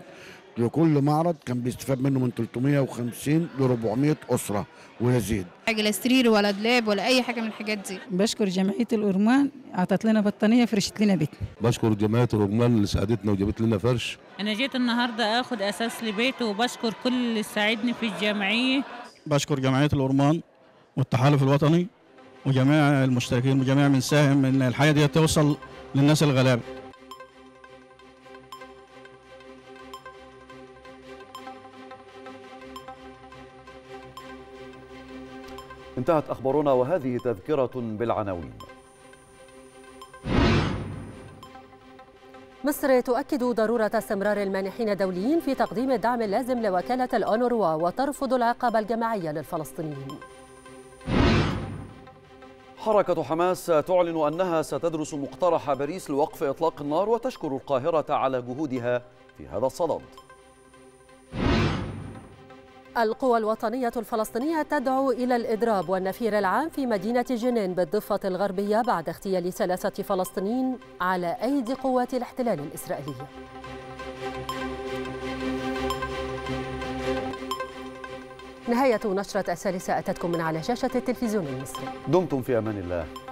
S1: لكل معرض كان بيستفاد منه من 350 ل 400 اسره ويزيد
S6: حاجه لا سرير ولا دولاب ولا اي حاجه من الحاجات دي بشكر جمعيه الارمان اعطت لنا بطانيه فرشت لنا بيت
S4: بشكر جمعيه الارمان اللي ساعدتنا وجابت لنا فرش انا جيت النهارده اخد اساس لبيتي وبشكر كل اللي ساعدني في الجمعيه
S5: بشكر جمعيه الارمان والتحالف الوطني وجميع المشتركين وجميع من ساهم ان الحياه دي توصل للناس الغلابه
S1: انتهت أخبارنا وهذه تذكرة بالعناوين
S2: مصر تؤكد ضرورة استمرار المانحين الدوليين في تقديم الدعم اللازم لوكالة الأونروا وترفض العقاب الجماعية للفلسطينيين
S1: حركة حماس تعلن أنها ستدرس مقترح باريس لوقف إطلاق النار وتشكر القاهرة على جهودها في هذا الصدد
S2: القوى الوطنية الفلسطينية تدعو إلى الإضراب والنفير العام في مدينة جنين بالضفة الغربية بعد اغتيال ثلاثة فلسطينيين على أيدي قوات الاحتلال الإسرائيلي نهاية نشرة الثالثة أتتكم من على شاشة التلفزيون المصري
S1: دمتم في أمان الله